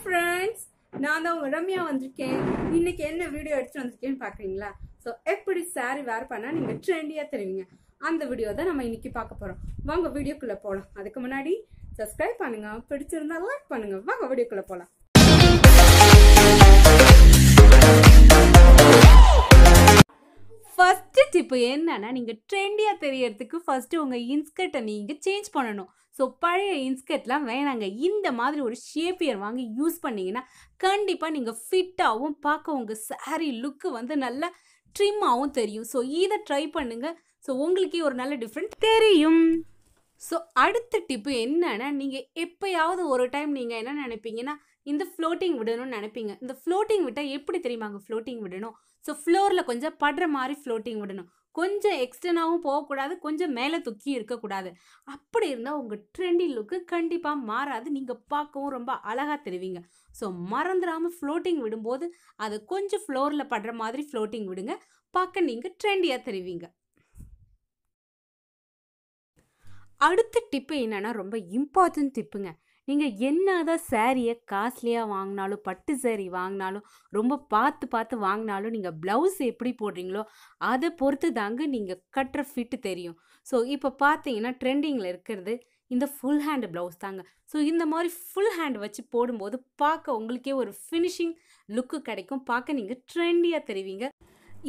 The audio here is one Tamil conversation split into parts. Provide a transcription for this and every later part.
ஃப்ரெண்ட்ஸ் நான் தான் உங்கள் ரம்யா வந்திருக்கேன் இன்னைக்கு என்ன வீடியோ எடுத்து வந்திருக்கேன்னு பார்க்குறீங்களா ஸோ எப்படி சாரி வேர் பண்ணால் நீங்கள் ட்ரெண்டியாக தெரிவிங்க அந்த வீடியோ தான் நம்ம இன்னைக்கு பார்க்க போகிறோம் வாங்க வீடியோக்குள்ளே போகலாம் அதுக்கு முன்னாடி சப்ஸ்கிரைப் பண்ணுங்க பிடிச்சிருந்தா லைக் பண்ணுங்க வாங்க வீடியோக்குள்ளே போகலாம் ஃபர்ஸ்ட் டிப்பு என்னன்னா நீங்கள் ட்ரெண்டியாக தெரியறதுக்கு ஃபர்ஸ்ட் உங்கள் இன்ஸ்கர்ட்டை நீங்கள் சேஞ்ச் பண்ணணும் ஸோ பழைய இன்ஸ்கெட்லாம் வேணாங்க இந்த மாதிரி ஒரு ஷேப்பியர் வாங்கி யூஸ் பண்ணிங்கன்னா கண்டிப்பாக நீங்கள் ஃபிட்டாகவும் பார்க்க உங்கள் சாரீ லுக்கு வந்து நல்லா ட்ரிம்மாகவும் தெரியும் ஸோ இதை ட்ரை பண்ணுங்கள் ஸோ உங்களுக்கே ஒரு நல்ல டிஃப்ரெண்ட் தெரியும் ஸோ அடுத்த டிப்பு என்னன்னா நீங்கள் எப்போயாவது ஒரு டைம் நீங்கள் என்ன நினைப்பீங்கன்னா இந்த ஃப்ளோட்டிங் விடணும்னு நினைப்பீங்க இந்த ஃப்ளோட்டிங் விட்டால் எப்படி தெரியுமாங்க ஃப்ளோட்டிங் விடணும் ஸோ ஃப்ளோரில் கொஞ்சம் படுற மாதிரி ஃப்ளோட்டிங் விடணும் கொஞ்சம் எக்ஸ்டர்னாகவும் போகக்கூடாது கொஞ்சம் மேலே தூக்கி இருக்கக்கூடாது அப்படி இருந்தால் உங்கள் ட்ரெண்டி லுக்கு கண்டிப்பாக மாறாது நீங்கள் பார்க்கவும் ரொம்ப அழகாக தெரிவிங்க ஸோ மறந்துடாமல் ஃப்ளோட்டிங் விடும்போது அதை கொஞ்சம் ஃப்ளோரில் படுற மாதிரி ஃப்ளோட்டிங் விடுங்க பார்க்க நீங்கள் ட்ரெண்டியாக தெரிவிங்க அடுத்த டிப்பு என்னென்னா ரொம்ப இம்பார்ட்டன்ட் டிப்புங்க நீங்கள் என்ன தான் சேரீயை காஸ்ட்லியாக வாங்கினாலும் பட்டு சேரீ வாங்கினாலும் ரொம்ப பார்த்து பார்த்து வாங்கினாலும் நீங்கள் ப்ளவுஸ் எப்படி போடுறீங்களோ அதை பொறுத்து தாங்க நீங்கள் கட்டுற ஃபிட்டு தெரியும் ஸோ இப்போ பார்த்தீங்கன்னா ட்ரெண்டிங்கில் இருக்கிறது இந்த ஃபுல் ஹேண்டு ப்ளவுஸ் தாங்க ஸோ இந்த மாதிரி ஃபுல் ஹேண்ட் வச்சு போடும்போது பார்க்க உங்களுக்கே ஒரு ஃபினிஷிங் லுக்கு கிடைக்கும் பார்க்க நீங்கள் ட்ரெண்டியாக தெரிவிங்க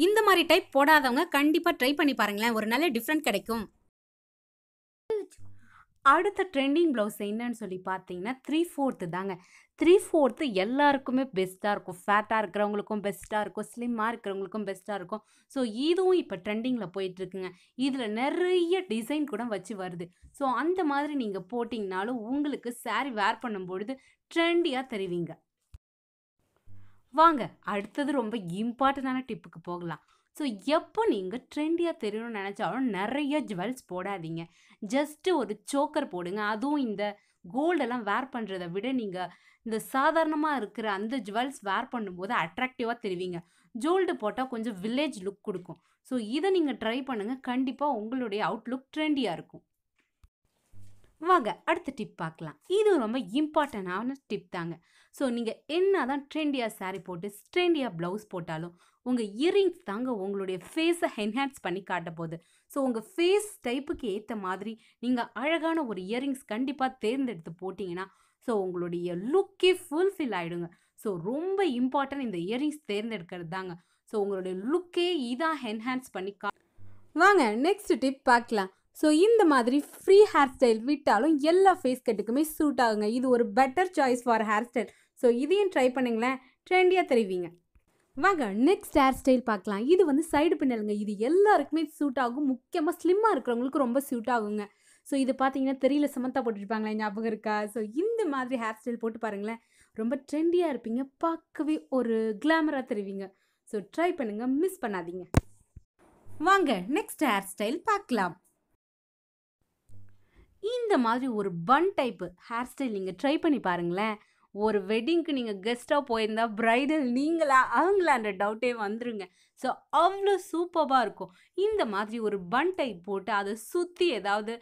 இந்த மாதிரி டைப் போடாதவங்க கண்டிப்பாக ட்ரை பண்ணி பாருங்களேன் ஒரு நல்ல டிஃப்ரெண்ட் கிடைக்கும் அடுத்த ட்ரெண்டிங் ப்ளவுஸ் என்னன்னு சொல்லி பார்த்தீங்கன்னா த்ரீ ஃபோர்த்து தாங்க த்ரீ ஃபோர்த்து எல்லாருக்குமே பெஸ்ட்டாக இருக்கும் ஃபேட்டாக இருக்கிறவங்களுக்கும் பெஸ்ட்டாக இருக்கும் ஸ்லிம்மாக இருக்கிறவங்களுக்கும் பெஸ்ட்டாக இருக்கும் ஸோ இதுவும் இப்போ ட்ரெண்டிங்கில் போயிட்டுருக்குங்க இதில் நிறைய டிசைன் கூட வச்சு வருது ஸோ அந்த மாதிரி நீங்கள் போட்டிங்கனாலும் உங்களுக்கு சாரி வேர் பண்ணும்பொழுது ட்ரெண்டியாக தெரிவிங்க வாங்க அடுத்தது ரொம்ப இம்பார்ட்டண்டான டிப்புக்கு போகலாம் ஸோ எப்போ நீங்கள் ட்ரெண்டியாக தெரியணும்னு நினச்சாலும் நிறைய ஜுவல்ஸ் போடாதீங்க ஜஸ்ட்டு ஒரு சோக்கர் போடுங்க அதுவும் இந்த கோல்டெல்லாம் வேர் பண்ணுறதை விட நீங்கள் இந்த சாதாரணமாக இருக்கிற அந்த ஜுவல்ஸ் வேர் பண்ணும்போது அட்ராக்டிவாக தெரிவிங்க ஜோல்டு போட்டால் கொஞ்சம் வில்லேஜ் லுக் கொடுக்கும் ஸோ இதை நீங்கள் ட்ரை பண்ணுங்கள் கண்டிப்பாக உங்களுடைய அவுட்லுக் ட்ரெண்டியாக இருக்கும் வாங்க அடுத்த டிப் பார்க்கலாம் இது ரொம்ப இம்பார்ட்டண்டான டிப் தாங்க ஸோ நீங்கள் என்ன தான் ட்ரெண்டியாக சாரீ போட்டு ட்ரெண்டியாக ப்ளவுஸ் போட்டாலும் உங்கள் இயரிங்ஸ் தாங்க உங்களுடைய ஃபேஸை என்ஹான்ஸ் பண்ணி காட்ட போகுது ஸோ உங்கள் ஃபேஸ் டைப்புக்கு ஏற்ற மாதிரி நீங்கள் அழகான ஒரு இயரிங்ஸ் கண்டிப்பாக தேர்ந்தெடுத்து போட்டிங்கன்னா ஸோ உங்களுடைய லுக்கே ஃபுல்ஃபில் ஆகிடுங்க ஸோ ரொம்ப இம்பார்ட்டன்ட் இந்த இயரிங்ஸ் தேர்ந்தெடுக்கிறது தாங்க ஸோ உங்களுடைய லுக்கே இதாக என்ஹான்ஸ் பண்ணி கா வாங்க நெக்ஸ்ட் டிப் பார்க்கலாம் ஸோ இந்த மாதிரி ஃப்ரீ ஹேர் ஸ்டைல் விட்டாலும் எல்லா ஃபேஸ் கட்டுக்குமே சூட் ஆகுங்க இது ஒரு better choice for hair style so இதையும் ட்ரை பண்ணுங்களேன் ட்ரெண்டியாக தெரிவிங்க வாங்க நெக்ஸ்ட் ஹேர் ஸ்டைல் பார்க்கலாம் இது வந்து சைடு பின்னலுங்க இது எல்லாருக்குமே சூட் ஆகும் முக்கியமாக ஸ்லிம்மாக இருக்கிறவங்களுக்கு ரொம்ப சூட் ஆகுங்க ஸோ இது பார்த்தீங்கன்னா தெரியல சமந்தா போட்டுருப்பாங்களே ஞாபகம் இருக்கா ஸோ இந்த மாதிரி ஹேர் ஸ்டைல் போட்டு பாருங்களேன் ரொம்ப ட்ரெண்டியாக இருப்பீங்க பார்க்கவே ஒரு கிளாமராக தெரிவிங்க ஸோ ட்ரை பண்ணுங்கள் மிஸ் பண்ணாதீங்க வாங்க நெக்ஸ்ட் ஹேர் ஸ்டைல் பார்க்கலாம் இந்த மாதிரி ஒரு பன் டைப்பு ஹேர் ஸ்டைல் நீங்கள் ட்ரை பண்ணி பாருங்களேன் ஒரு வெட்டிங்க்கு நீங்கள் கெஸ்ட்டாக போயிருந்தால் ப்ரைடல் நீங்களா அந்த டவுட்டே வந்துருங்க ஸோ அவ்வளோ சூப்பராக இருக்கும் இந்த மாதிரி ஒரு பன் டைப் போட்டு அதை சுற்றி ஏதாவது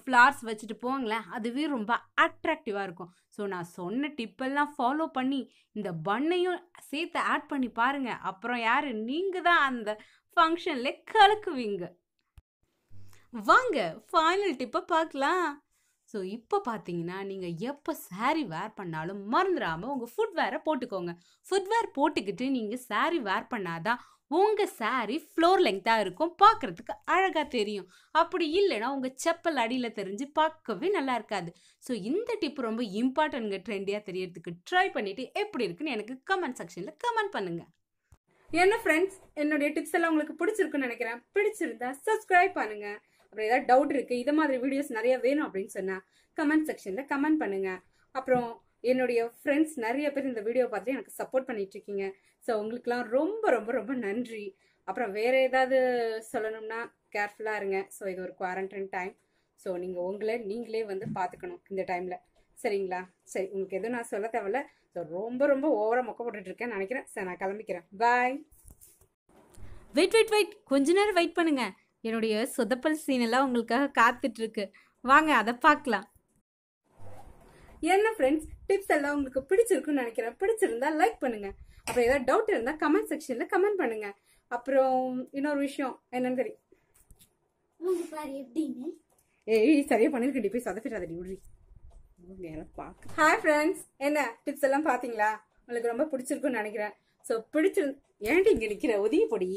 ஃப்ளார்ஸ் வச்சுட்டு போங்களேன் அதுவே ரொம்ப அட்ராக்டிவாக இருக்கும் ஸோ நான் சொன்ன டிப்பெல்லாம் ஃபாலோ பண்ணி இந்த பண்ணையும் சேர்த்து ஆட் பண்ணி பாருங்கள் அப்புறம் யார் நீங்கள் தான் அந்த ஃபங்க்ஷனில் கலக்குவீங்க வாங்க ஃபைனல் டிப்பை பார்க்கலாம் ஸோ இப்போ பார்த்தீங்கன்னா நீங்கள் எப்போ சாரி வேர் பண்ணாலும் மறந்துடாமல் உங்கள் ஃபுட்வேரை போட்டுக்கோங்க ஃபுட்வேர் போட்டுக்கிட்டு நீங்கள் சாரி வேர் பண்ணாதான் உங்கள் சாரி ஃப்ளோர் லெங்க்த்தாக இருக்கும் பார்க்குறதுக்கு அழகாக தெரியும் அப்படி இல்லைன்னா உங்கள் செப்பல் அடியில் தெரிஞ்சு பார்க்கவே நல்லா இருக்காது ஸோ இந்த டிப் ரொம்ப இம்பார்ட்டன்ட்ங்க ட்ரெண்டியாக தெரியறதுக்கு ட்ரை பண்ணிவிட்டு எப்படி இருக்குன்னு எனக்கு கமெண்ட் செக்ஷனில் கமெண்ட் பண்ணுங்கள் என்ன ஃப்ரெண்ட்ஸ் என்னுடைய டிப்ஸ் எல்லாம் உங்களுக்கு பிடிச்சிருக்குன்னு நினைக்கிறேன் பிடிச்சிருந்தா சப்ஸ்கிரைப் பண்ணுங்க அப்புறம் ஏதாவது டவுட் இருக்கு இதை மாதிரி வீடியோஸ் நிறைய வேணும் அப்படின்னு சொன்னா கமெண்ட் செக்ஷன்ல கமெண்ட் பண்ணுங்க அப்புறம் என்னுடைய ஃப்ரெண்ட்ஸ் நிறைய பேர் இந்த வீடியோ பார்த்து எனக்கு சப்போர்ட் பண்ணிட்டு இருக்கீங்க ஸோ உங்களுக்குலாம் ரொம்ப ரொம்ப ரொம்ப நன்றி அப்புறம் வேற ஏதாவது சொல்லணும்னா கேர்ஃபுல்லாக இருங்க ஸோ இது ஒரு குவாரண்டைன் டைம் ஸோ நீங்கள் உங்களை நீங்களே வந்து பார்த்துக்கணும் இந்த டைமில் சரிங்களா சரி உங்களுக்கு எதுவும் நான் சொல்ல தேவையில்ல ஸோ ரொம்ப ரொம்ப ஓவராக மொக்க இருக்கேன் நினைக்கிறேன் சரி நான் கிளம்பிக்கிறேன் பாய் வெயிட் வெயிட் வெயிட் கொஞ்ச நேரம் வெயிட் பண்ணுங்க என்னுடைய சொதப்பல் சீன் எல்லாம் உங்களுக்காக இருக்கு வாங்க அதை பார்க்கலாம் என்ன ஃப்ரெண்ட்ஸ் டிப்ஸ் எல்லாம் உங்களுக்கு பிடிச்சிருக்குன்னு நினைக்கிறேன் பிடிச்சிருந்தா லைக் பண்ணுங்க அப்புறம் ஏதாவது டவுட் இருந்தால் கமெண்ட் செக்ஷனில் கமெண்ட் பண்ணுங்க அப்புறம் இன்னொரு விஷயம் என்னன்னு தெரியும் ஏய் சரியா பண்ணிருக்கேன் போய் சொதப்பிடாதடி விடுறி ஹாய் ஃப்ரெண்ட்ஸ் என்ன டிப்ஸ் எல்லாம் பார்த்தீங்களா உங்களுக்கு ரொம்ப பிடிச்சிருக்குன்னு நினைக்கிறேன் ஸோ பிடிச்சிரு ஏன்ட்டு இங்கே நிற்கிற உதவி பொடி